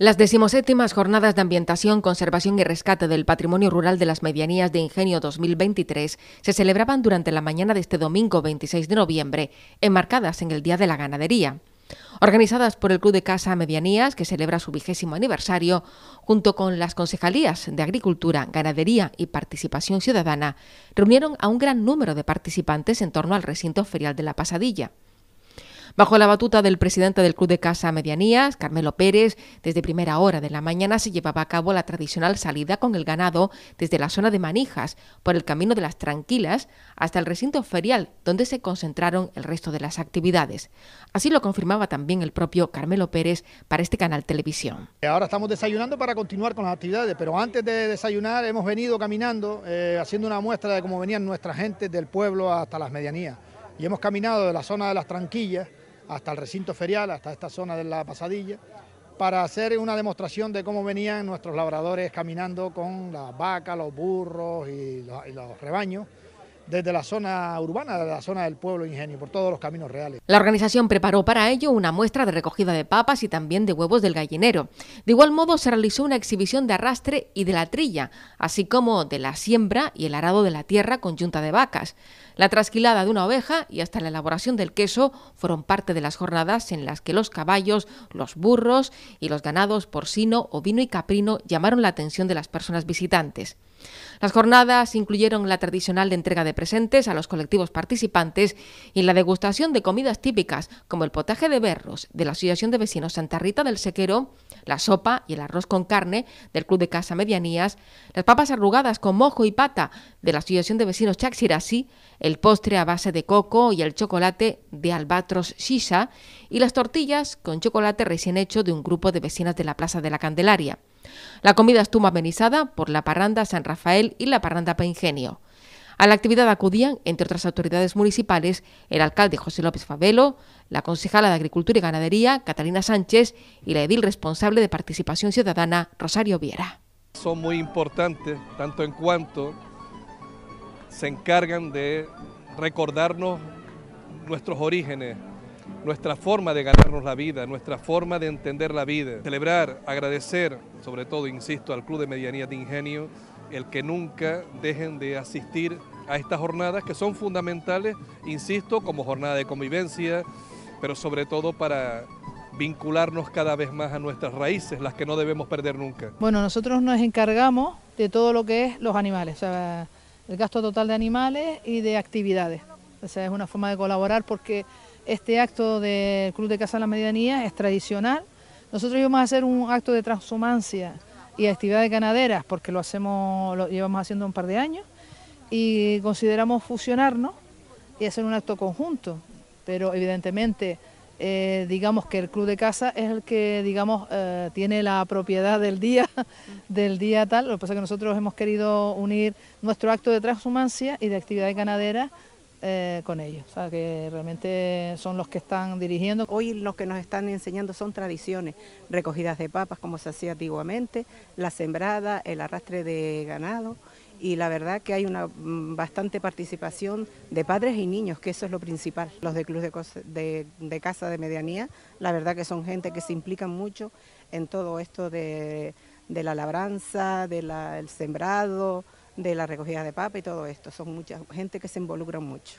Las decimoséptimas jornadas de ambientación, conservación y rescate del patrimonio rural de las medianías de Ingenio 2023 se celebraban durante la mañana de este domingo 26 de noviembre, enmarcadas en el Día de la Ganadería. Organizadas por el Club de Casa Medianías, que celebra su vigésimo aniversario, junto con las concejalías de Agricultura, Ganadería y Participación Ciudadana, reunieron a un gran número de participantes en torno al recinto ferial de la Pasadilla. Bajo la batuta del presidente del Club de Casa Medianías, Carmelo Pérez, desde primera hora de la mañana se llevaba a cabo la tradicional salida con el ganado desde la zona de Manijas, por el camino de las Tranquilas, hasta el recinto ferial, donde se concentraron el resto de las actividades. Así lo confirmaba también el propio Carmelo Pérez para este canal Televisión. Eh, ahora estamos desayunando para continuar con las actividades, pero antes de desayunar hemos venido caminando, eh, haciendo una muestra de cómo venían nuestra gente del pueblo hasta las medianías. Y hemos caminado de la zona de las Tranquilas, hasta el recinto ferial, hasta esta zona de la pasadilla, para hacer una demostración de cómo venían nuestros labradores caminando con las vacas, los burros y los, y los rebaños desde la zona urbana, desde la zona del pueblo ingenio, por todos los caminos reales. La organización preparó para ello una muestra de recogida de papas y también de huevos del gallinero. De igual modo se realizó una exhibición de arrastre y de la trilla, así como de la siembra y el arado de la tierra con yunta de vacas. La trasquilada de una oveja y hasta la elaboración del queso fueron parte de las jornadas en las que los caballos, los burros y los ganados porcino, ovino y caprino llamaron la atención de las personas visitantes. Las jornadas incluyeron la tradicional entrega de presentes a los colectivos participantes y la degustación de comidas típicas como el potaje de berros de la Asociación de Vecinos Santa Rita del Sequero, la sopa y el arroz con carne del Club de Casa Medianías, las papas arrugadas con mojo y pata de la Asociación de Vecinos Chaxirasi, el postre a base de coco y el chocolate de Albatros Shisha y las tortillas con chocolate recién hecho de un grupo de vecinas de la Plaza de la Candelaria. La comida estuvo amenizada por la parranda San Rafael y la parranda ingenio A la actividad acudían, entre otras autoridades municipales, el alcalde José López Favelo, la concejala de Agricultura y Ganadería, Catalina Sánchez, y la edil responsable de Participación Ciudadana, Rosario Viera. Son muy importantes, tanto en cuanto se encargan de recordarnos nuestros orígenes, nuestra forma de ganarnos la vida, nuestra forma de entender la vida. Celebrar, agradecer, sobre todo, insisto, al Club de Medianía de Ingenio, el que nunca dejen de asistir a estas jornadas que son fundamentales, insisto, como jornada de convivencia, pero sobre todo para vincularnos cada vez más a nuestras raíces, las que no debemos perder nunca. Bueno, nosotros nos encargamos de todo lo que es los animales, o sea, el gasto total de animales y de actividades. O sea, es una forma de colaborar porque este acto del Club de Casa de la Medianía es tradicional. Nosotros íbamos a hacer un acto de transhumancia y actividad de ganaderas, porque lo hacemos, lo llevamos haciendo un par de años, y consideramos fusionarnos y hacer un acto conjunto. Pero evidentemente, eh, digamos que el club de casa es el que, digamos, eh, tiene la propiedad del día, del día tal. Lo que pasa es que nosotros hemos querido unir nuestro acto de transhumancia y de actividad de ganaderas eh, con ellos, o sea, que realmente son los que están dirigiendo. Hoy los que nos están enseñando son tradiciones, recogidas de papas como se hacía antiguamente, la sembrada, el arrastre de ganado y la verdad que hay una mm, bastante participación de padres y niños, que eso es lo principal. Los de Club de, Casa de Medianía, la verdad que son gente que se implican mucho en todo esto de, la labranza, del de la, sembrado de la recogida de papa y todo esto. Son mucha gente que se involucra mucho.